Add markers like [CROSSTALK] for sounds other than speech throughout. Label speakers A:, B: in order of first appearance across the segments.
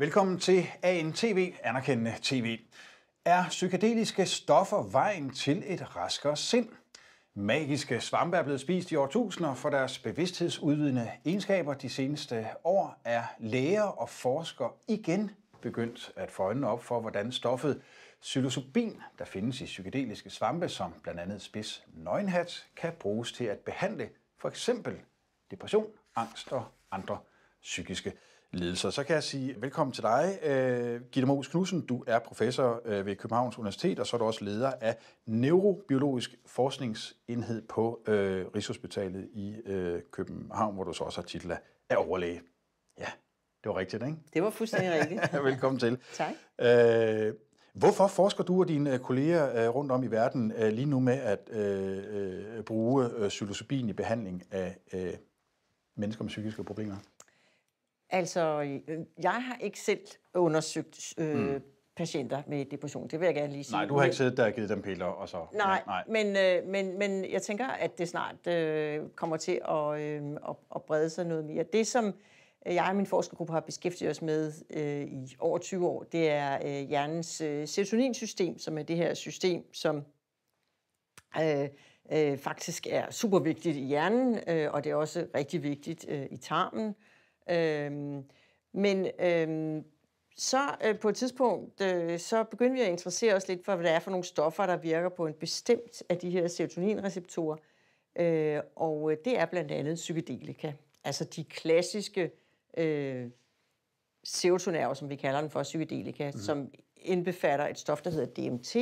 A: Velkommen til ANTV, anerkendende tv. Er psykedeliske stoffer vejen til et raskere sind? Magiske svampe er blevet spist i årtusinder, for deres bevidsthedsudvidende egenskaber de seneste år er læger og forskere igen begyndt at få øjnene op for, hvordan stoffet psilocybin, der findes i psykedeliske svampe, som blandt andet spids nøgenhat, kan bruges til at behandle for eksempel depression, angst og andre psykiske ledelser. Så kan jeg sige velkommen til dig, øh, Gitte Mås Knudsen. Du er professor øh, ved Københavns Universitet, og så er du også leder af Neurobiologisk Forskningsenhed på øh, Rigshospitalet i København, hvor du så også har titler af overlæge. Ja, det var rigtigt, ikke? Det var fuldstændig rigtigt. [LAUGHS] velkommen til. Tak. Øh, Hvorfor forsker du og dine kolleger rundt om i verden lige nu med at øh, bruge psilocybin i behandling af øh, mennesker med psykiske problemer?
B: Altså, øh, jeg har ikke selv undersøgt øh, mm. patienter med depression. Det vil jeg gerne lige sige. Nej, du har ikke siddet
A: der og givet dem piller og så... Nej, nej.
B: Men, øh, men, men jeg tænker, at det snart øh, kommer til at, øh, at, at brede sig noget mere. Det, som øh, jeg og min forskergruppe har beskæftiget os med øh, i over 20 år, det er øh, hjernens øh, serotoninsystem, som er det her system, som... Øh, øh, faktisk er super vigtigt i hjernen, øh, og det er også rigtig vigtigt øh, i tarmen. Øhm, men øhm, så øh, på et tidspunkt, øh, så begyndte vi at interessere os lidt for, hvad det er for nogle stoffer, der virker på en bestemt af de her serotoninreceptorer. Øh, og øh, det er blandt andet psykedelika. Altså de klassiske øh, serotonerver, som vi kalder den for, psykedelika, mm. som indbefatter et stof, der hedder DMT,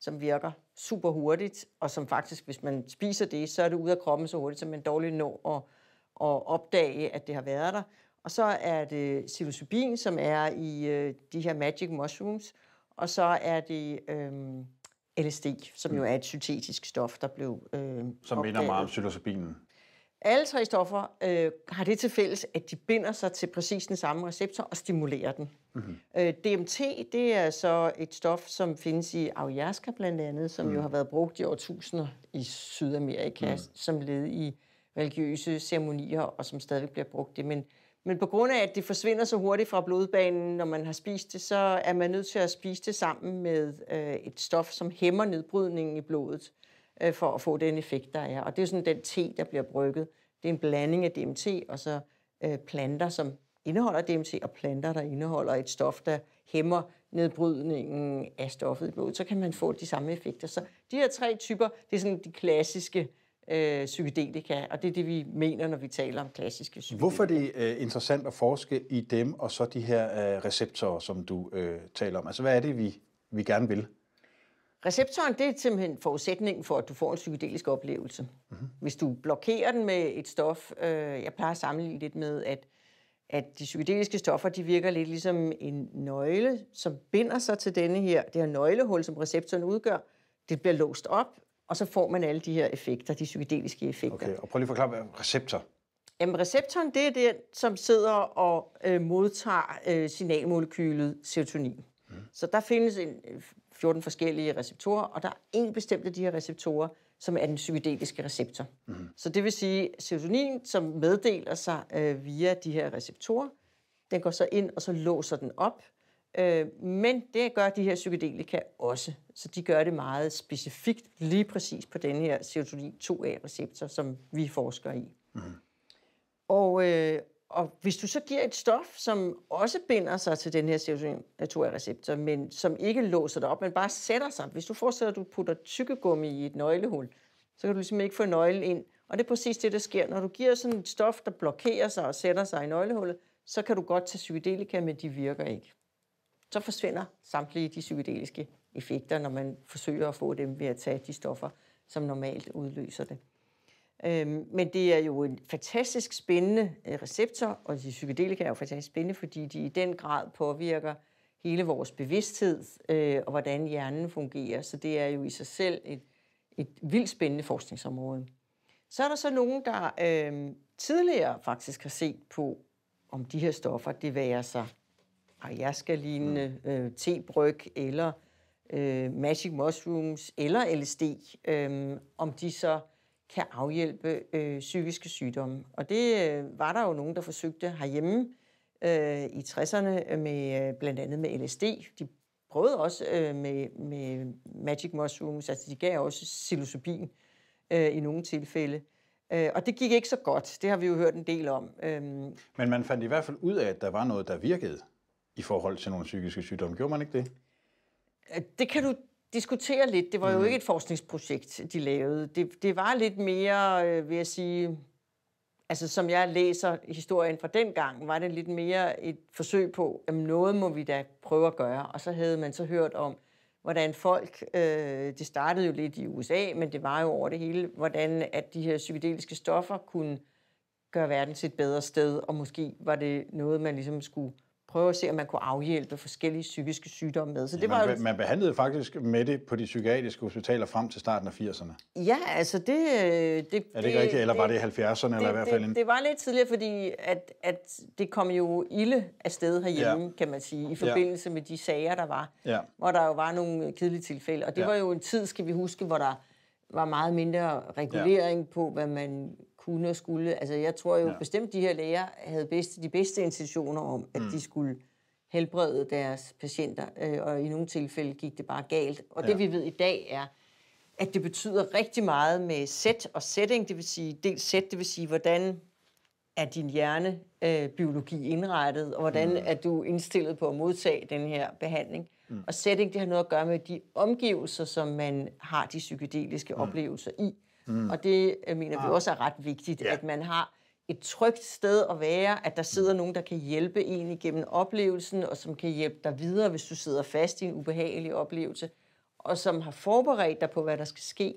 B: som virker super hurtigt, og som faktisk, hvis man spiser det, så er det ud af kroppen så hurtigt, så man dårligt når at og opdage, at det har været der. Og så er det psilocybin, som er i øh, de her magic mushrooms, og så er det øh, LSD, som jo mm. er et syntetisk stof, der blev øh, Som minder meget om
A: psilocybinen.
B: Alle tre stoffer øh, har det til fælles, at de binder sig til præcis den samme receptor og stimulerer den. Mm-hmm. Øh, DMT, det er så et stof, som findes i ayahuasca blandt andet, som mm. jo har været brugt i årtusinder i Sydamerika, mm. som led i religiøse ceremonier, og som stadig bliver brugt det. Men, men på grund af, at det forsvinder så hurtigt fra blodbanen, når man har spist det, så er man nødt til at spise det sammen med øh, et stof, som hæmmer nedbrydningen i blodet, øh, for at få den effekt, der er. Og det er sådan den te, der bliver brygget. Det er en blanding af DMT og så øh, planter, som indeholder DMT, og planter, der indeholder et stof, der hæmmer nedbrydningen af stoffet i blodet, så kan man få de samme effekter. Så de her tre typer, det er sådan de klassiske øh, psykedelika, og det er det, vi mener, når vi taler om klassiske psykedelika.
A: Hvorfor er det øh, interessant at forske i dem, og så de her øh, receptorer, som du øh, taler om? Altså, hvad er det, vi, vi gerne vil?
B: Receptoren, det er simpelthen forudsætningen for, at du får en psykedelisk oplevelse. Mm-hmm. Hvis du blokerer den med et stof, øh, jeg plejer at sammenligne lidt med, at at de psykedeliske stoffer de virker lidt ligesom en nøgle, som binder sig til denne her, det her nøglehul, som receptoren udgør. Det bliver låst op, og så får man alle de her effekter, de psykedeliske effekter.
A: Okay, og prøv lige at forklare, hvad receptor?
B: Jamen receptoren, det er den, som sidder og øh, modtager øh, signalmolekylet serotonin. Mm. Så der findes en, 14 øh, forskellige receptorer, og der er en bestemt af de her receptorer, som er den psykedeliske receptor. Mm. Så det vil sige, serotonin, som meddeler sig øh, via de her receptorer, den går så ind, og så låser den op, Øh, men det gør de her psykedelika også. Så de gør det meget specifikt, lige præcis på den her serotonin 2A-receptor, som vi forsker i. Mm. Og, øh, og hvis du så giver et stof, som også binder sig til den her serotonin 2A-receptor, men som ikke låser dig op, men bare sætter sig. Hvis du forestiller, at du putter tykkegummi i et nøglehul, så kan du ligesom ikke få nøglen ind. Og det er præcis det, der sker. Når du giver sådan et stof, der blokerer sig og sætter sig i nøglehullet, så kan du godt tage psykedelika, men de virker ikke så forsvinder samtlige de psykedeliske effekter, når man forsøger at få dem ved at tage de stoffer, som normalt udløser det. Øhm, men det er jo en fantastisk spændende øh, receptor, og de psykedelika er jo fantastisk spændende, fordi de i den grad påvirker hele vores bevidsthed øh, og hvordan hjernen fungerer. Så det er jo i sig selv et, et vildt spændende forskningsområde. Så er der så nogen, der øh, tidligere faktisk har set på, om de her stoffer, det værer sig og jeg skal ligne øh, tebryg eller øh, magic mushrooms eller LSD, øh, om de så kan afhjælpe øh, psykiske sygdomme. Og det øh, var der jo nogen, der forsøgte herhjemme øh, i 60'erne, med, øh, blandt andet med LSD. De prøvede også øh, med, med magic mushrooms, altså de gav også psilocybin øh, i nogle tilfælde.
A: Øh, og det gik ikke så godt, det har vi jo hørt en del om. Øhm. Men man fandt i hvert fald ud af, at der var noget, der virkede i forhold til nogle psykiske sygdomme. Gjorde man ikke det?
B: Øh, det kan du diskutere lidt. Det var jo mm. ikke et forskningsprojekt, de lavede. Det, det var lidt mere, øh, vil jeg sige, altså som jeg læser historien fra den gang, var det lidt mere et forsøg på, at noget må vi da prøve at gøre. Og så havde man så hørt om, hvordan folk, øh, det startede jo lidt i USA, men det var jo over det hele, hvordan at de her psykedeliske stoffer kunne gøre verden til et bedre sted, og måske var det noget, man ligesom skulle prøve at se, om man kunne afhjælpe forskellige psykiske sygdomme med. Så det ja, man, var jo... man behandlede
A: faktisk med det på de psykiatriske hospitaler frem til starten af 80'erne.
B: Ja, altså det... Øh, det er det ikke det, rigtigt, eller var det i 70'erne, det, eller i hvert fald... Det, en... det var lidt tidligere, fordi at, at det kom jo ilde afsted herhjemme, ja. kan man sige, i forbindelse ja. med de sager, der var, ja. hvor der jo var nogle kedelige tilfælde. Og det ja. var jo en tid, skal vi huske, hvor der var meget mindre regulering ja. på, hvad man kunne og skulle. Altså, jeg tror jo ja. bestemt, de her læger havde bedste, de bedste intentioner om, at mm. de skulle helbrede deres patienter, øh, og i nogle tilfælde gik det bare galt. Og ja. det vi ved i dag er, at det betyder rigtig meget med sæt og setting, det vil sige, dels sæt, det vil sige, hvordan er din hjernebiologi øh, indrettet, og hvordan mm. er du indstillet på at modtage den her behandling. Mm. Og setting, det har noget at gøre med de omgivelser, som man har de psykedeliske mm. oplevelser i. Mm. Og det øh, mener vi ah. også er ret vigtigt, ja. at man har et trygt sted at være, at der sidder nogen, der kan hjælpe en igennem oplevelsen, og som kan hjælpe dig videre, hvis du sidder fast i en ubehagelig oplevelse, og som har forberedt dig på, hvad der skal ske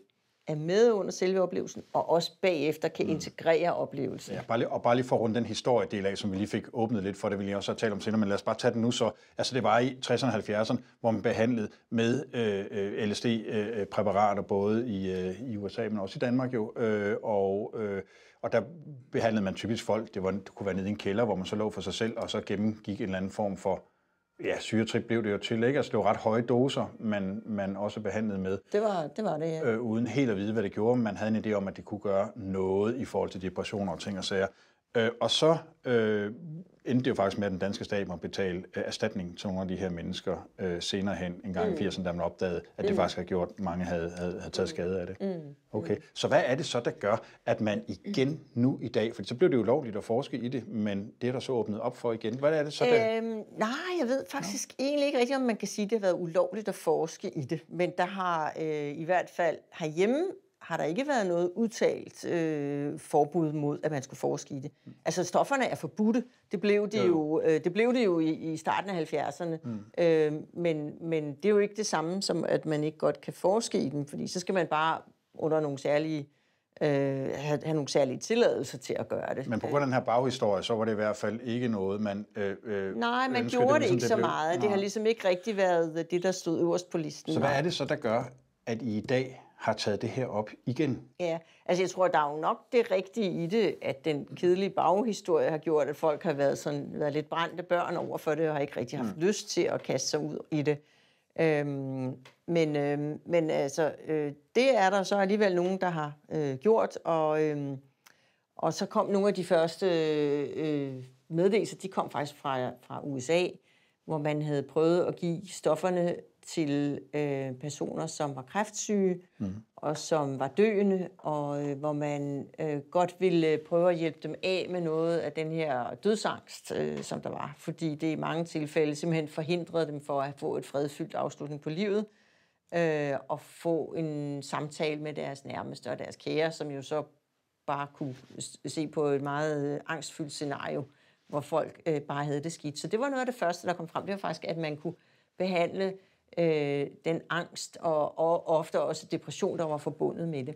B: er med under selve oplevelsen, og også bagefter kan mm. integrere oplevelsen. Ja,
A: bare lige, og bare lige for rundt den historiedel af, som vi lige fik åbnet lidt for, det vil jeg også tale om senere, men lad os bare tage den nu så. Altså det var i 60'erne og 70'erne, hvor man behandlede med øh, øh LSD-præparater, øh, både i, øh, i USA, men også i Danmark jo, øh, og øh, og der behandlede man typisk folk, det, var, det kunne være nede i en kælder, hvor man så lå for sig selv, og så gennemgik en eller anden form for ja, syretrip blev det jo til, ikke? Altså, det var ret høje doser, man, man også behandlede med. Det var det, var det ja. øh, Uden helt at vide, hvad det gjorde. Man havde en idé om, at det kunne gøre noget i forhold til depressioner og ting og sager. Øh, og så øh, endte det jo faktisk med, at den danske stat måtte betale øh, erstatning til nogle af de her mennesker øh, senere hen, en gang mm. i 80'erne, da man opdagede, at det mm. faktisk havde gjort, at mange havde, havde, havde taget mm. skade af det. Mm. Okay. Mm. Så hvad er det så, der gør, at man igen nu i dag, for så blev det jo lovligt at forske i det, men det er der så åbnet op for igen. Hvad er det så, der...
B: Øhm, nej, jeg ved faktisk ja. egentlig ikke rigtigt, om man kan sige, at det har været ulovligt at forske i det, men der har øh, i hvert fald herhjemme har der ikke været noget udtalt øh, forbud mod, at man skulle forske i det. Mm. Altså, stofferne er forbudte. Det blev det jo, jo, øh, det blev det jo i, i starten af 70'erne. Mm. Øh, men, men det er jo ikke det samme, som at man ikke godt kan forske i dem, fordi så skal man bare under nogle særlige øh, have, have
A: nogle særlige tilladelser til at gøre det. Men på grund af den her baghistorie, så var det i hvert fald ikke noget, man øh, øh Nej, man gjorde ligesom det, ligesom, ikke det så blev... meget. Nej. Det har ligesom
B: ikke rigtig været det, der stod øverst på listen. Så hvad er
A: det så, der gør, at I i dag har taget det her op igen.
B: Ja, altså jeg tror, der er jo nok det rigtige i det, at den kedelige baghistorie har gjort, at folk har været, sådan, været lidt brændte børn over for det, og har ikke rigtig haft mm. lyst til at kaste sig ud i det. Øhm, men, øhm, men altså, øh, det er der så alligevel nogen, der har øh, gjort, og, øhm, og så kom nogle af de første øh, øh meddelelser, de kom faktisk fra, fra USA, hvor man havde prøvet at give stofferne til øh, personer, som var kræftsyge mm. og som var døende, og øh, hvor man øh, godt ville øh, prøve at hjælpe dem af med noget af den her dødsangst, øh, som der var, fordi det i mange tilfælde simpelthen forhindrede dem for at få et fredfyldt afslutning på livet øh, og få en samtale med deres nærmeste og deres kære, som jo så bare kunne se på et meget øh, angstfyldt scenario, hvor folk øh, bare havde det skidt. Så det var noget af det første, der kom frem. Det var faktisk, at man kunne behandle øh, den angst og, og ofte også depression, der var forbundet med det.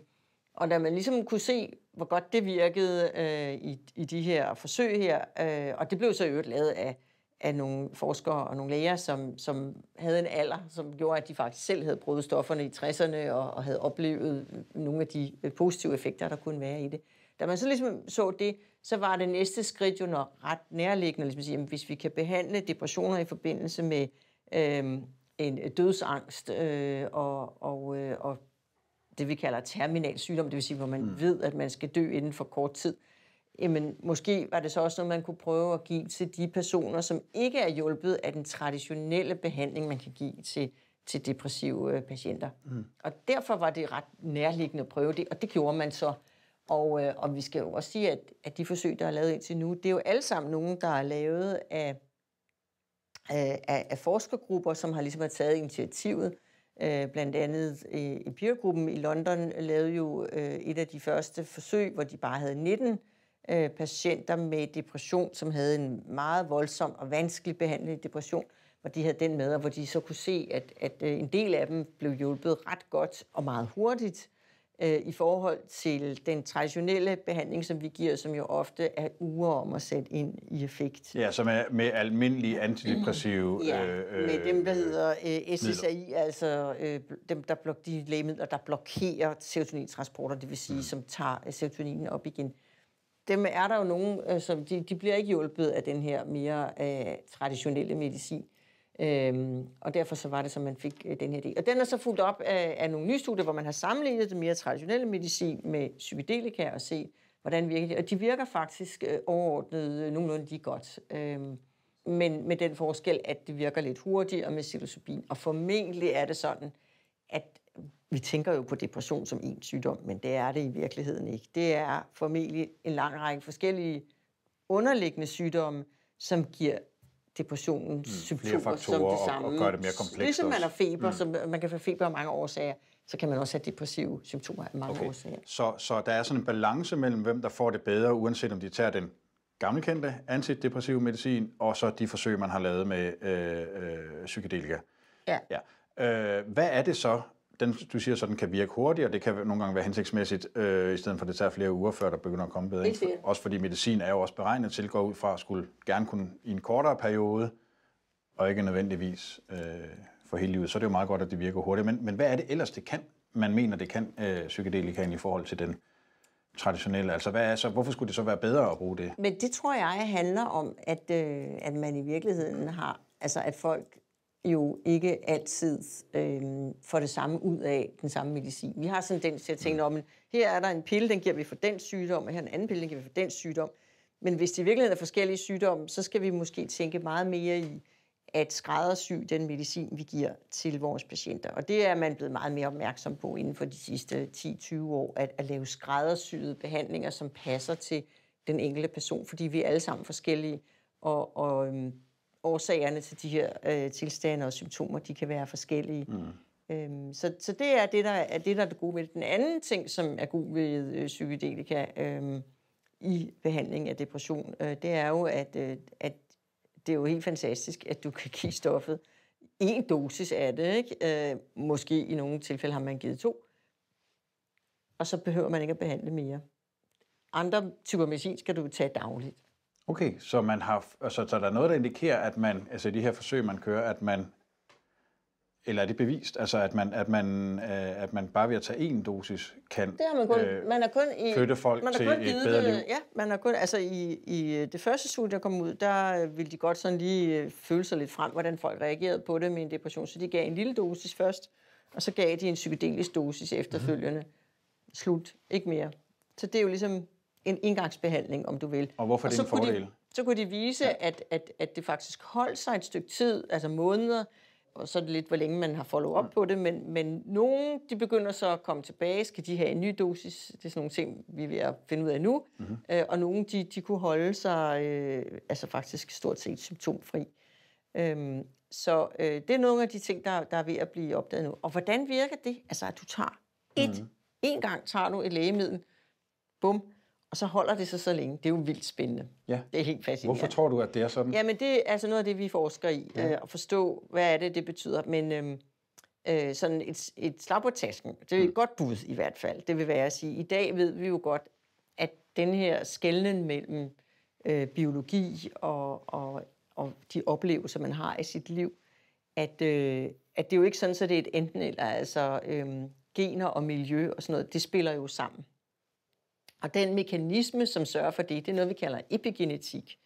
B: Og da man ligesom kunne se, hvor godt det virkede øh, i, i de her forsøg her, øh, og det blev så i øvrigt lavet af, af nogle forskere og nogle læger, som, som havde en alder, som gjorde, at de faktisk selv havde prøvet stofferne i 60'erne og, og havde oplevet nogle af de øh, positive effekter, der kunne være i det. Da man så ligesom så det, så var det næste skridt jo nok ret nærliggende, ligesom at sige, jamen, hvis vi kan behandle depressioner i forbindelse med øh, en øh, dødsangst øh, og, og, øh, og det, vi kalder terminal sygdom, det vil sige, hvor man mm. ved, at man skal dø inden for kort tid, jamen måske var det så også noget, man kunne prøve at give til de personer, som ikke er hjulpet af den traditionelle behandling, man kan give til, til depressive øh, patienter. Mm. Og derfor var det ret nærliggende at prøve det, og det gjorde man så. Og, øh, og vi skal jo også sige, at, at de forsøg, der er lavet indtil nu, det er jo alle sammen nogen, der er lavet af af, af forskergrupper, som har ligesom har taget initiativet. Øh, blandt andet øh, i, i peergruppen i London lavede jo øh, et af de første forsøg, hvor de bare havde 19 øh, patienter med depression, som havde en meget voldsom og vanskelig behandlet depression, hvor de havde den med, og hvor de så kunne se, at, at øh, en del af dem blev hjulpet ret godt og meget hurtigt, Øh, i forhold til den traditionelle behandling, som vi giver, som jo ofte er uger om at sætte ind i effekt.
A: Ja, som er med almindelige antidepressive... [CLEARS THROAT] ja, øh, med dem, der
B: øh, hedder øh, SSRI, midler. altså øh, dem, der blok- de lægemidler, der blokerer serotonintransporter, det vil sige, mm. som tager serotoninen op igen. Dem er der jo nogen, øh, som de, de bliver ikke hjulpet af den her mere øh, traditionelle medicin. Øhm, og derfor så var det, som man fik øh, den her idé. Og den er så fuldt op af, af nogle nye studier, hvor man har sammenlignet den mere traditionelle medicin med psykedelika og se, hvordan virker Og de virker faktisk øh, overordnet øh, nogenlunde lige godt. Øhm, men med den forskel, at det virker lidt hurtigere med psilocybin. Og formentlig er det sådan, at vi tænker jo på depression som en sygdom, men det er det i virkeligheden ikke. Det er formentlig en lang række forskellige underliggende sygdomme, som giver depressionens mm, symptomer som det samme. Og, og gør det mere komplekst Ligesom man har feber, mm. så man kan få feber af mange årsager, så kan man også have depressive symptomer af mange okay. årsager.
A: Så, så der er sådan en balance mellem, hvem der får det bedre, uanset om de tager den gammelkendte antidepressive medicin, og så de forsøg, man har lavet med øh, øh, psykedelika. Ja. ja. Øh, hvad er det så, den, du siger så, den kan virke hurtigt, og det kan nogle gange være hensigtsmæssigt, øh, i stedet for at det tager flere uger, før der begynder at komme bedre. For, også fordi medicin er jo også beregnet til at gå ud fra at skulle gerne kunne i en kortere periode, og ikke nødvendigvis øh, for hele livet. Så er det jo meget godt, at det virker hurtigt. Men, men hvad er det ellers, det kan, man mener, det kan øh, psykedelika i forhold til den traditionelle? Altså, hvad er så, hvorfor skulle det så være bedre at bruge det?
B: Men det tror jeg handler om, at, øh, at man i virkeligheden har, altså at folk jo ikke altid øh, får det samme ud af den samme medicin. Vi har sådan den til at tænke at her er der en pille, den giver vi for den sygdom, og her er en anden pille, den giver vi for den sygdom. Men hvis det i virkeligheden er forskellige sygdomme, så skal vi måske tænke meget mere i at skræddersy den medicin, vi giver til vores patienter. Og det er man blevet meget mere opmærksom på inden for de sidste 10-20 år, at, at lave skræddersyede behandlinger, som passer til den enkelte person, fordi vi er alle sammen forskellige, og, og øhm, årsagerne til de her øh, tilstande og symptomer, de kan være forskellige. Mm. Øhm, så, så det er det, der er det, der er det gode ved Den anden ting, som er god ved øh, psykedelika øh, i behandling af depression, øh, det er jo, at, øh, at det er jo helt fantastisk, at du kan give stoffet en dosis af det. Ikke? Øh, måske i nogle tilfælde har man givet to, og så behøver man ikke at behandle mere. Andre typer medicin skal du tage dagligt.
A: Okay, så, man har, altså, så der er noget, der indikerer, at man, altså de her forsøg, man kører, at man, eller er det bevist, altså at man, at man, øh, at man bare ved at tage én dosis kan det har man kun, øh, man
B: er kun i, flytte folk man til kun et bedre liv? Ja, man er kun, altså i, i øh, det første studie, der kom ud, der øh, ville de godt sådan lige øh, føle sig lidt frem, hvordan folk reagerede på det med en depression. Så de gav en lille dosis først, og så gav de en psykedelisk dosis mhm. efterfølgende. Mm. Slut. Ikke mere. Så det er jo ligesom en indgangsbehandling, om du vil. Og hvorfor og det er det en fordel? De, så kunne de vise, ja. at, at, at det faktisk holdt sig et stykke tid, altså måneder, og så er det lidt, hvor længe man har follow-up mm. på det, men, men nogen, de begynder så at komme tilbage, skal de have en ny dosis, det er sådan nogle ting, vi er ved at finde ud af nu, mm-hmm. øh, og nogen, de, de kunne holde sig øh, altså faktisk stort set symptomfri. Øhm, så øh, det er nogle af de ting, der, der er ved at blive opdaget nu. Og hvordan virker det? Altså, at du tager et, mm-hmm. en gang tager du et lægemiddel, bum, og så holder det sig så længe. Det er jo vildt spændende. Ja. Det er helt fascinerende. Hvorfor tror du, at det er sådan? Jamen, det er altså noget af det, vi forsker i. Ja. Øh, at forstå, hvad er det, det betyder. Men øhm, øh, sådan et, et slag på tasken, det er et mm. godt bud i hvert fald. Det vil være at sige, i dag ved vi jo godt, at den her skælden mellem øh, biologi og, og, og de oplevelser, man har i sit liv, at, øh, at det er jo ikke sådan, at så det er et enten eller. Altså, øh, gener og miljø og sådan noget, det spiller jo sammen. Og den mekanisme, som sørger for det, det er noget, vi kalder epigenetik.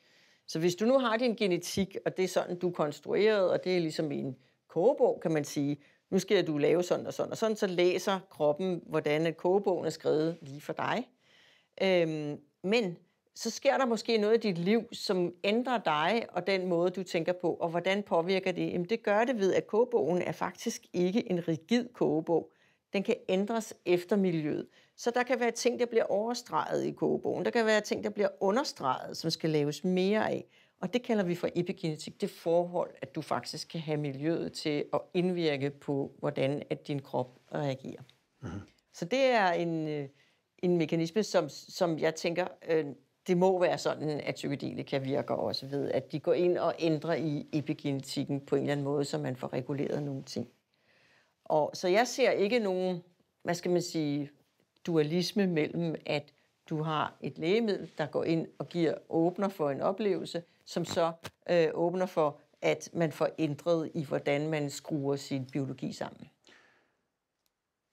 B: Så hvis du nu har din genetik, og det er sådan, du er konstrueret, og det er ligesom en kogebog, kan man sige, nu skal du lave sådan og sådan, og sådan, så læser kroppen, hvordan kogebogen er skrevet lige for dig. Øhm, men så sker der måske noget i dit liv, som ændrer dig og den måde, du tænker på, og hvordan påvirker det? Jamen det gør det ved, at kogebogen er faktisk ikke en rigid kogebog. Den kan ændres efter miljøet. Så der kan være ting, der bliver overstreget i kogebogen. Der kan være ting, der bliver understreget, som skal laves mere af. Og det kalder vi for epigenetik, det forhold, at du faktisk kan have miljøet til at indvirke på, hvordan at din krop reagerer. Mm-hmm. Så det er en, øh, en mekanisme, som, som jeg tænker, øh, det må være sådan, at psykedelika virker også ved, at de går ind og ændrer i epigenetikken på en eller anden måde, så man får reguleret nogle ting. Og, så jeg ser ikke nogen, hvad skal man sige, dualisme mellem, at du har et lægemiddel, der går ind og giver åbner for en oplevelse, som så øh, åbner for, at man får ændret i, hvordan man skruer sin biologi sammen.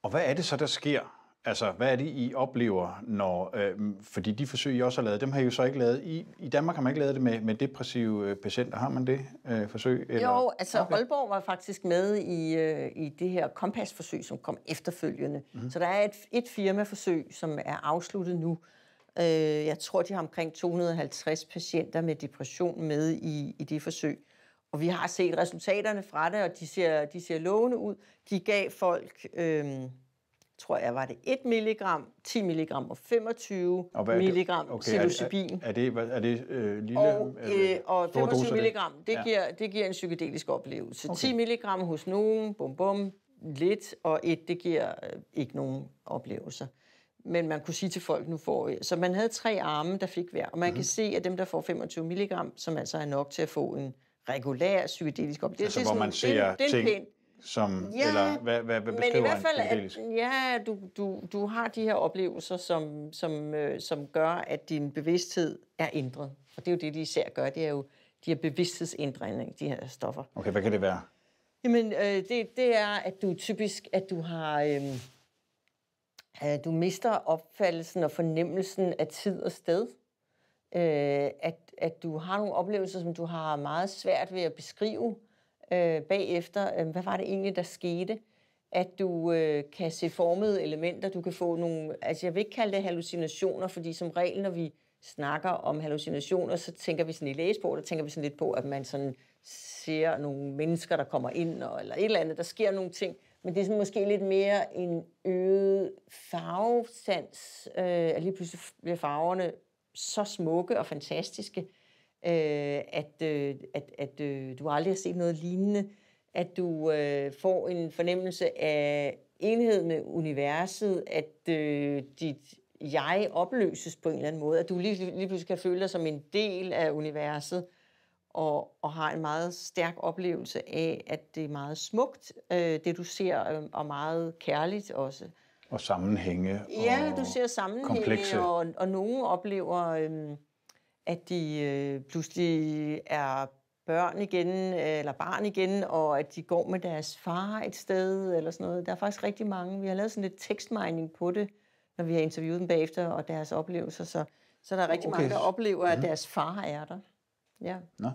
A: Og hvad er det så, der sker, Altså, hvad er det, I oplever, når... Øh, fordi de forsøg, I også har lavet, dem har I jo så ikke lavet... I, i Danmark har man ikke lavet det med, med depressive øh, patienter. Har man det øh, forsøg? Eller? Jo,
B: altså okay. Aalborg var faktisk med i, øh, i det her kompasforsøg, som kom efterfølgende. Mm-hmm. Så der er et, et firmaforsøg, som er afsluttet nu. Øh, jeg tror, de har omkring 250 patienter med depression med i, i det forsøg. Og vi har set resultaterne fra det, og de ser, de ser lovende ud. De gav folk... Øh, tror jeg, var det 1 mg, 10 mg og 25 mg okay, psilocybin.
A: Er, er, det, er det øh, lille? Og, øh, og 25 mg, det, ja. giver,
B: det giver en psykedelisk
A: oplevelse.
B: Okay. 10 mg hos nogen, bum bum, lidt, og et, det giver øh, ikke nogen oplevelser. Men man kunne sige til folk, nu får Så man havde tre arme, der fik hver. Og man mm. kan mhm. se, at dem, der får 25 mg, som altså er nok til at få en regulær psykedelisk oplevelse. Altså, det er sådan, hvor man ser det, det er en, ting, pæn,
A: som, ja, eller hvad, hvad, hvad beskriver men i hvert fald, at,
B: ja, du, du, du har de her oplevelser, som, som, øh, som gør, at din bevidsthed er ændret. Og det er jo det, de især gør. Det er jo de her bevidsthedsændringer, de her stoffer.
A: Okay, hvad kan det være?
B: Jamen, øh, det, det er, at du typisk, at du har... Øh, øh, du mister opfattelsen og fornemmelsen af tid og sted. Øh, at, at du har nogle oplevelser, som du har meget svært ved at beskrive øh, bagefter, øh, hvad var det egentlig, der skete, at du øh, kan se formede elementer, du kan få nogle, altså jeg vil ikke kalde det hallucinationer, fordi som regel, når vi snakker om hallucinationer, så tænker vi sådan i læsebog, der tænker vi sådan lidt på, at man sådan ser nogle mennesker, der kommer ind, og, eller et eller andet, der sker nogle ting, men det er sådan måske lidt mere en øget farvesans, øh, at lige pludselig bliver farverne så smukke og fantastiske, Øh, øh, at, at, at øh, du aldrig har set noget lignende, at du øh, får en fornemmelse af enhed med universet, at øh, dit jeg opløses på en eller anden måde, at du lige, lige pludselig kan føle dig som en del af universet, og, og har en meget stærk oplevelse af, at det er meget smukt, øh, det du ser, øh, og meget kærligt også.
A: Og sammenhænge. Ja, og du ser sammenhænge, og,
B: og nogen oplever... Øh, at de øh, pludselig er børn igen, eller barn igen, og at de går med deres far et sted, eller sådan noget. Der er faktisk rigtig mange. Vi har lavet sådan lidt tekstmining på det, når vi har interviewet dem bagefter, og deres oplevelser. Så, så der er rigtig okay. mange, der oplever, at mhm. deres far er der. Ja. Nå.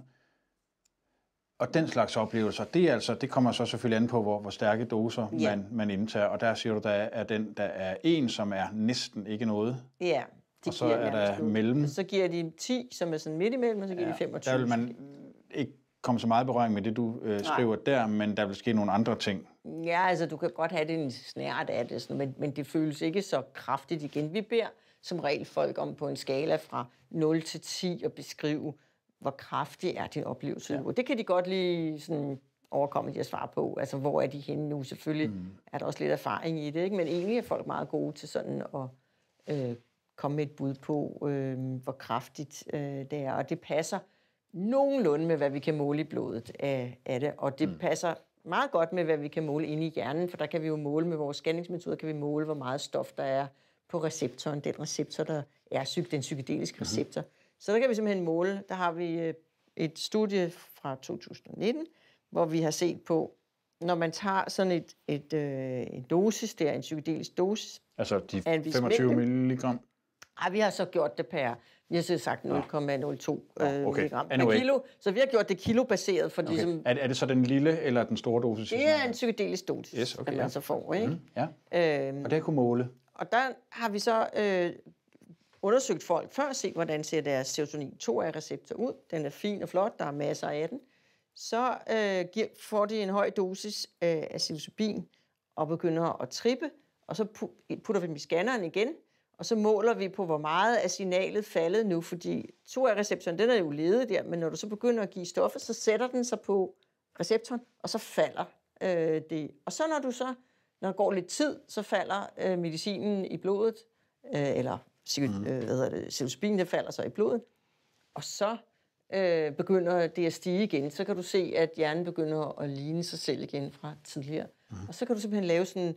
A: Og den slags oplevelser, det, er altså, det kommer så selvfølgelig an på, hvor, hvor stærke doser ja. man, man indtager. Og der siger du, der er den, der er en, som er næsten ikke noget. Ja, de og så er der mellem. Så giver
B: de 10, som er sådan midt imellem, og så giver ja, de 25. Der vil man
A: ikke komme så meget berøring med det, du øh, skriver Nej. der, men der vil ske nogle andre ting.
B: Ja, altså du kan godt have det en snært af det, sådan, men, men det føles ikke så kraftigt igen. Vi beder som regel folk om på en skala fra 0 til 10 at beskrive, hvor kraftig er det oplevelse. Ja. Det kan de godt lige sådan overkomme at svare på. Altså, hvor er de henne nu? Selvfølgelig mm. er der også lidt erfaring i det, ikke? men egentlig er folk meget gode til sådan at øh, komme med et bud på, øh, hvor kraftigt øh, det er. Og det passer nogenlunde med, hvad vi kan måle i blodet af, af det. Og det mm. passer meget godt med, hvad vi kan måle inde i hjernen, for der kan vi jo måle med vores scanningsmetoder, kan vi måle, hvor meget stof der er på receptoren, den receptor, der er psyk, den psykedeliske mm-hmm. receptor. Så der kan vi simpelthen måle, der har vi øh, et studie fra 2019, hvor vi har set på, når man tager sådan et, et, øh, en dosis der, en psykedelisk dosis.
A: Altså de 25 mg?
B: Ej, vi har så gjort det per... Vi har så sagt 0,02 ja. Øh, okay. milligram per anyway. kilo. Så vi har gjort det kilobaseret.
A: For okay. ligesom, er, er det så den lille eller den store dosis? Det
B: er en psykedelisk dosis, yes, okay, man ja. så får. Ikke? Mm, ja. øhm,
A: og det kunne måle?
B: Og der har vi så øh, undersøgt folk før at se, hvordan ser deres serotonin 2-receptor a ud. Den er fin og flot, der er masser af den. Så øh, giver, får de en høj dosis øh, af psilocybin og begynder at trippe, og så putter vi dem i scanneren igen, og så måler vi på, hvor meget er signalet faldet nu, fordi 2A-receptoren, den er jo ledet der, men når du så begynder at give stoffet, så sætter den sig på receptoren, og så falder øh, det. Og så når du så, når der går lidt tid, så falder øh, medicinen i blodet, øh, eller mhm. øh, hvad hedder det, psilocybin, det falder så i blodet, og så øh, begynder det at stige igen, så kan du se, at hjernen begynder at ligne sig selv igen fra tidligere. Mm. Og så kan du simpelthen lave sådan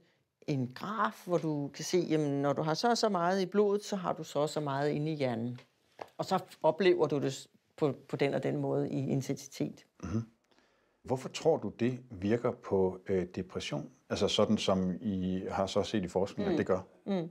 B: en graf, hvor du kan se, jamen, når du har så så meget i blodet, så har du så så meget inde i hjernen. Og så oplever du det på, på den og den måde i intensitet.
A: Mm-hmm. Hvorfor tror du, det virker på øh, depression? Altså sådan, som I har så set i forskningen, mm. at det gør. Mm.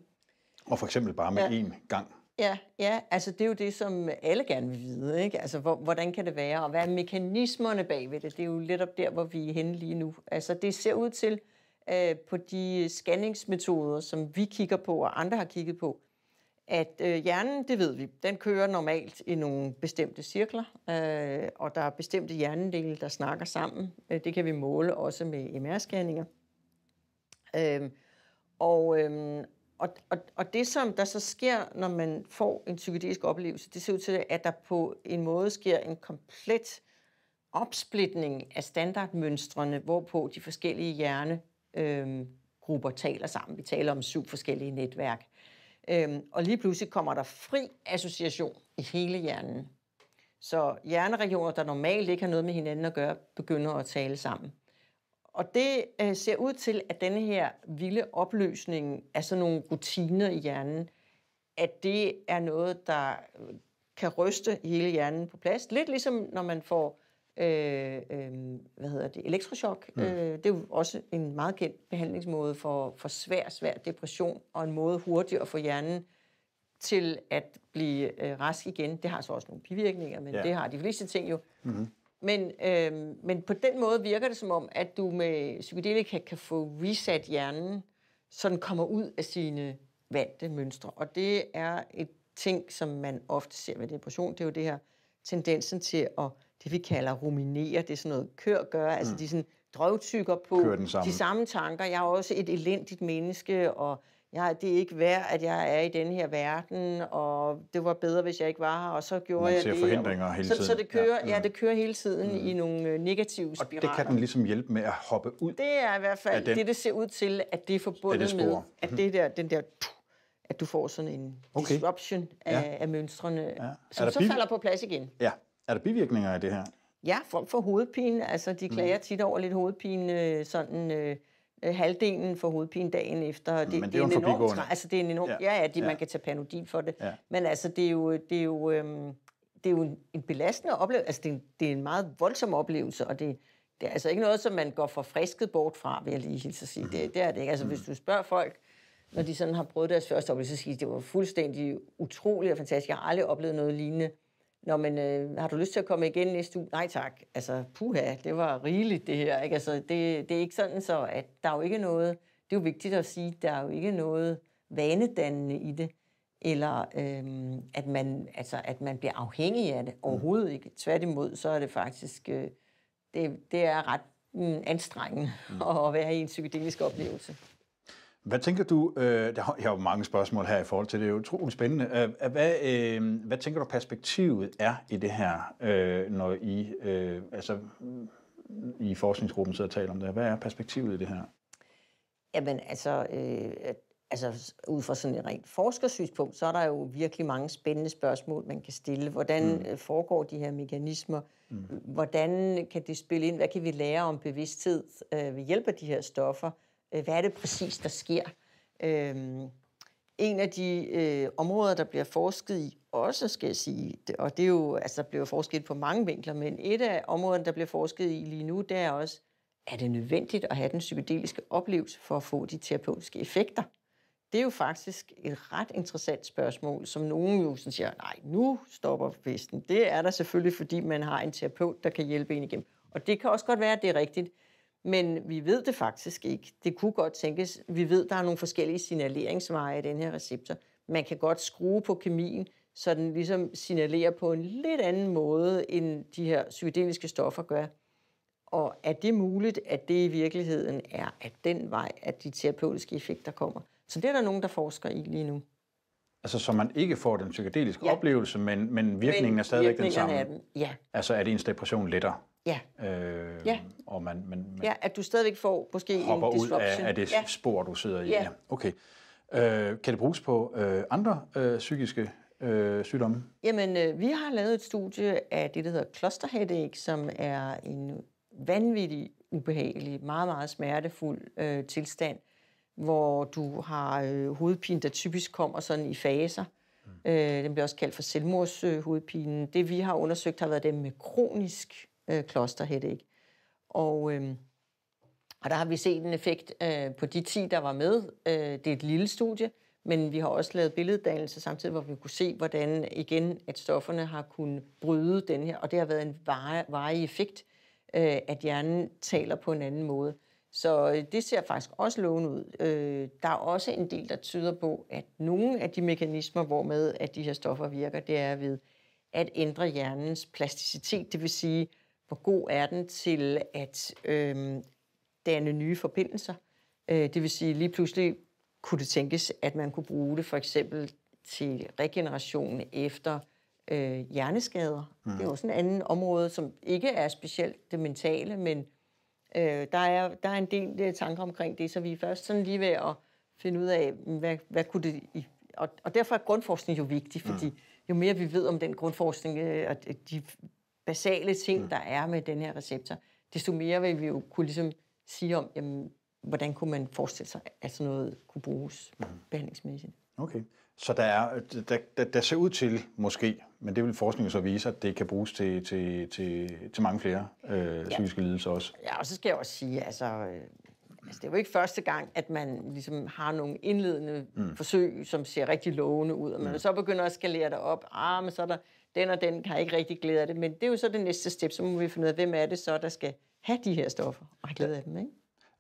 A: Og for eksempel bare med ja. én gang.
B: Ja, ja, altså det er jo det, som alle gerne vil vide. Ikke? Altså, hvor, hvordan kan det være, og hvad er mekanismerne bagved det? Det er jo lidt op der, hvor vi er henne lige nu. Altså det ser ud til, øh, på de scanningsmetoder, som vi kigger på og andre har kigget på, at øh, hjernen, det ved vi, den kører normalt i nogle bestemte cirkler, øh, og der er bestemte hjernedele, der snakker sammen. Øh, det kan vi måle også med MR-scanninger. Øh, og, øh, og, og, og det, som der så sker, når man får en psykedelisk oplevelse, det ser ud til, at der på en måde sker en komplet opsplitning af standardmønstrene, hvorpå de forskellige hjerne øh, grupper taler sammen. Vi taler om syv forskellige netværk. Øh, og lige pludselig kommer der fri association i hele hjernen. Så hjerneregioner, der normalt ikke har noget med hinanden at gøre, begynder at tale sammen. Og det øh, ser ud til, at denne her vilde opløsning af sådan nogle rutiner i hjernen, at det er noget, der kan ryste hele hjernen på plads. Lidt ligesom når man får øh, øh, hvad hedder det, elektroshock. Mm. Øh, det er jo også en meget kendt behandlingsmåde for, for svær, svær depression, og en måde hurtigt at få hjernen til at blive øh, rask igen. Det har så også nogle bivirkninger, men ja. det har de fleste ting jo. Mm. Men, øh, men på den måde virker det som om, at du med psykedelika kan få reset hjernen, så den kommer ud af sine vante mønstre. Og det er et ting, som man ofte ser ved depression. Det er jo det her tendensen til at det, vi kalder ruminere. Det er sådan noget, kør gør. Altså, mm. de sådan drøvtykker på de samme tanker. Jeg er også et elendigt menneske, og jeg, det er ikke værd, at jeg er i den her verden, og det var bedre, hvis jeg ikke var her, og så gjorde Man jeg det. forhindringer og, hele tiden. Så, så det, kører, ja. Ja, mm. det kører hele tiden mm. i nogle øh, negative spiraler. Og det kan den ligesom
A: hjælpe med at hoppe ud.
B: Det er i hvert fald den, det, det ser ud til, at det er forbundet det, med, at mhm. det der, den der at du får sådan en okay. disruption af, ja. af mønstrene, ja. som så bil? falder på plads igen.
A: Ja. Er der bivirkninger af det her?
B: Ja, folk får hovedpine. Altså, de mm. klager mm. tit over lidt hovedpine, øh, sådan øh, øh halvdelen for hovedpine dagen efter. Mm, det, Men det, det er jo en enorm, altså, det er en enorm, ja, ja, ja, de, ja. man kan tage panodil for det. Ja. Men altså, det er jo, det er jo, øhm, det er jo en, en belastende oplevelse. Altså, det er, det er en meget voldsom oplevelse, og det, det er altså ikke noget, som man går forfrisket bort fra, vil jeg lige helt så sige. Mm-hmm. Det, det er det ikke. Altså, hvis mm-hmm. du spørger folk, når de sådan har prøvet deres første oplevelse, så siger de, det var fuldstændig utroligt og fantastisk. Jeg har aldrig oplevet noget lignende. Nå, men øh, har du lyst til at komme igen næste uge? Nej tak. Altså, puha, det var rigeligt det her. Ikke? Altså, det, det er ikke sådan så, at der er jo ikke noget... Det er jo vigtigt at sige, der er jo ikke noget vanedannende i det, eller øh, at, man, altså, at man bliver afhængig af det. Mm. Overhovedet ikke. Tværtimod, så er det faktisk... Øh, det, det er ret øh, anstrengende mm. [LAUGHS] at være i en psykedelisk oplevelse.
A: Hvad tænker du, øh, der, jeg har jo mange spørgsmål her i forhold til det, det er utrolig spændende. Øh, hvad, øh, hvad tænker du perspektivet er i det her, øh, når I, øh, altså, i forskningsgruppen sidder og taler om det Hvad er perspektivet i det her?
B: Jamen altså, øh, altså ud fra sådan et rent forskersynspunkt, så er der jo virkelig mange spændende spørgsmål, man kan stille. Hvordan mm. Øh, foregår de her mekanismer? Mm. Hvordan kan det spille ind? Hvad kan vi lære om bevidsthed øh, ved hjælp af de her stoffer? Øh, hvad er det præcis, der sker? Øhm, en af de øh, områder, der bliver forsket i, også skal jeg sige, og det er jo, altså der bliver forsket på mange vinkler, men et af områderne, der bliver forsket i lige nu, det er også, er det nødvendigt at have den psykedeliske oplevelse for at få de terapeutiske effekter? Det er jo faktisk et ret interessant spørgsmål, som nogen jo sådan siger, nej, nu stopper festen. Det er der selvfølgelig, fordi man har en terapeut, der kan hjælpe en igennem. Og det kan også godt være, at det er rigtigt, men vi ved det faktisk ikke. Det kunne godt tænkes. Vi ved, der er nogle forskellige signaleringsveje i den her receptor. Man kan godt skrue på kemien, så den ligesom signalerer på en lidt anden måde, end de her psykedeliske stoffer gør. Og er det muligt, at det i virkeligheden er at den vej, at de terapeutiske
A: effekter kommer?
B: Så det er der nogen, der forsker i lige nu.
A: Altså, så man ikke får den psykedeliske ja. oplevelse, men, men virkningen men er stadigvæk den samme. Af den. Ja. Altså, er det ens depression letter. Ja. Øh, ja. Og man, man, man ja,
B: at du stadigvæk får måske en disruption. ud af, af det ja.
A: spor, du sidder i. Ja. ja. Okay. Øh, kan det bruges på øh, andre øh, psykiske øh, sygdomme?
B: Jamen, øh, vi har lavet et studie af det, der hedder cluster headache, som er en vanvittig, ubehagelig, meget, meget smertefuld øh, tilstand, øh, hvor du har øh, hovedpine, der typisk kommer sådan i faser. Mm. Øh, den bliver også kaldt for selvmordshovedpinen. Øh, det vi har undersøgt har været dem med kronisk øh, klosterheadache. Og, øh, og der har vi set en effekt øh, på de 10, der var med. Øh, det er et lille studie, men vi har også lavet billeddannelse samtidig, hvor vi kunne se, hvordan igen, at stofferne har kunnet bryde den her, og det har været en varig, varig effekt, øh, at hjernen taler på en anden måde. Så øh, det ser faktisk også lovende ud. Øh, der er også en del, der tyder på, at nogle af de mekanismer, hvormed at de her stoffer virker, det er ved at ændre hjernens plasticitet, det vil sige, hvor god er den til at øh, danne nye forbindelser. Øh, det vil sige, lige pludselig kunne det tænkes, at man kunne bruge det for eksempel til regeneration efter øh, hjerneskader. Mm. Det er mm. også en anden område, som ikke er specielt det mentale, men Øh, der, er, der er en del øh, tanker omkring det, så vi er først sådan lige ved at finde ud af, mm, hvad, hvad kunne det... I, og, og derfor er grundforskning jo vigtig, mm. fordi mm. jo mere vi ved om den grundforskning øh, og de basale ting, mm. der er med den her receptor, desto mere vil vi jo kunne ligesom sige om, jamen, hvordan kunne man forestille sig, at sådan noget kunne bruges mm. behandlingsmæssigt.
A: Okay, så der, er, øh, der, der, der ser ud til måske, men det vil forskningen så vise, at det kan bruges til, til, til, til mange flere øh, ja. psykiske lidelser også. Ja,
B: og så skal jeg også sige, altså, øh, altså det er jo ikke første gang, at man ligesom har nogle indledende mm. forsøg, som ser rigtig lovende ud, og man mm. så begynder at skalere det op. Ah, men så er der den og den, kan ikke rigtig glæde af det, men det er jo så det næste step, så må vi finde ud af, hvem er det så, der skal
A: have de her stoffer og glæde af dem, ikke?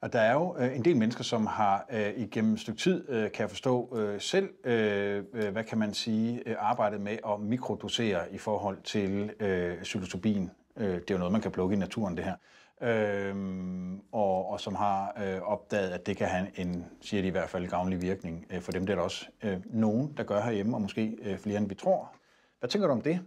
A: Og der er jo øh, en del mennesker, som har øh, igennem et stykke tid, øh, kan jeg forstå øh, selv, øh, øh, hvad kan man sige, øh, arbejdet med at mikrodosere i forhold til øh, psilocybin. Øh, det er jo noget, man kan plukke i naturen, det her. Øh, og, og som har øh, opdaget, at det kan have en, siger de i hvert fald, gavnlig virkning øh, for dem. Det er der også øh, nogen, der gør herhjemme, og måske øh, flere end vi tror. Hvad tænker du om det?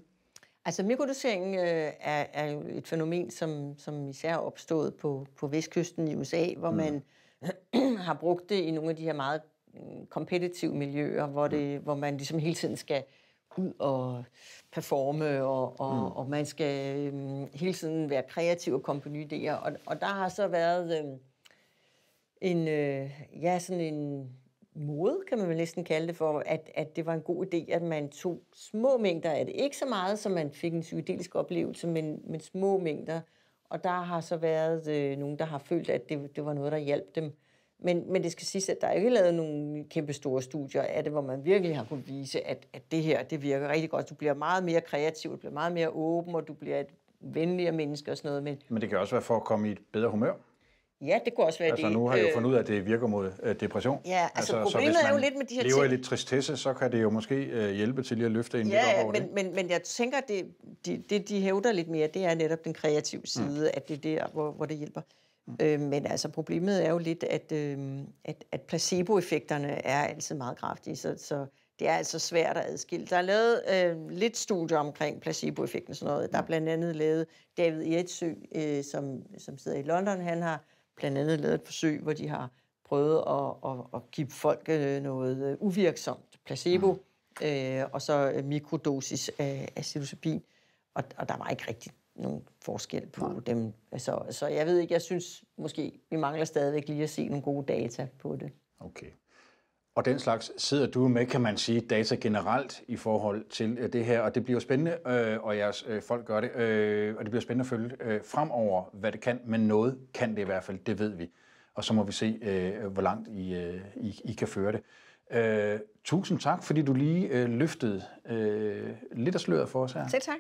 B: Altså mikrodosering øh, er, er jo et fænomen, som, som især er opstået på, på vestkysten i USA, hvor mm. man [CLEARS THROAT] har brugt det i nogle af de her meget mm, kompetitive miljøer, hvor, mm. det, hvor man ligesom hele tiden skal ud og performe, og, og, mm. og man skal øh, hele tiden være kreativ og komme på nye idéer. Og, og der har så været øh, en, øh, ja, sådan en mod, kan man vel næsten kalde det for, at, at det var en god idé, at man tog små mængder af det. Ikke så meget, som man fik en psykedelisk oplevelse, men, men små mængder. Og der har så været øh, nogen, der har følt, at det, det var noget, der hjalp dem. Men, men det skal siges, at der er ikke lavet nogle kæmpe store studier af det, hvor man virkelig har kunnet vise, at, at det her det virker rigtig godt. Du bliver meget mere kreativ, du bliver meget mere åben, og du bliver et venligere menneske og sådan noget. Men,
A: men det kan også være for at komme i et bedre humør.
B: Ja, det kunne også være altså, det. nu har jeg jo øh, fundet ud af, at
A: det virker mod øh, depression. Ja, altså, altså problemet er jo lidt med de her Hvis man lever i lidt tristesse, så kan det jo måske øh, hjælpe til at løfte en ja, lidt op over men, det.
B: men, men jeg tænker, det de, det, de hævder lidt mere, det er netop den kreative mm. side, mm. at det er der, hvor, hvor det hjælper. Mm. Øh, men altså problemet er jo lidt, at, øh, at, at placeboeffekterne er altid meget kraftige, så, så det er altså svært at adskille. Der er lavet øh, lidt studier omkring placeboeffekten og sådan noget. Der er mm. blandt andet lavet David Jetsø, øh, som, som sidder i London. Han har blandt andet lavet et forsøg, hvor de har prøvet at, at, at give folk øh, noget øh, uvirksomt placebo, mm. øh, og så øh, mikrodosis af, af psilocybin, og, og der var ikke rigtig nogen forskel på Nej. dem. Altså, så jeg ved ikke, jeg synes måske, vi mangler stadigvæk lige at se nogle gode data på det.
A: Okay og den slags sidder du med, kan man sige, data generelt i forhold til øh, det her, og det bliver spændende, øh, og jeres øh, folk gør det, øh, og det bliver spændende at følge øh, fremover, hvad det kan, men noget kan det i hvert fald, det ved vi. Og så må vi se, øh, hvor langt I, I, I kan føre det. Øh, tusind tak, fordi du lige løftede øh, lidt af sløret for os her. Selv
B: tak.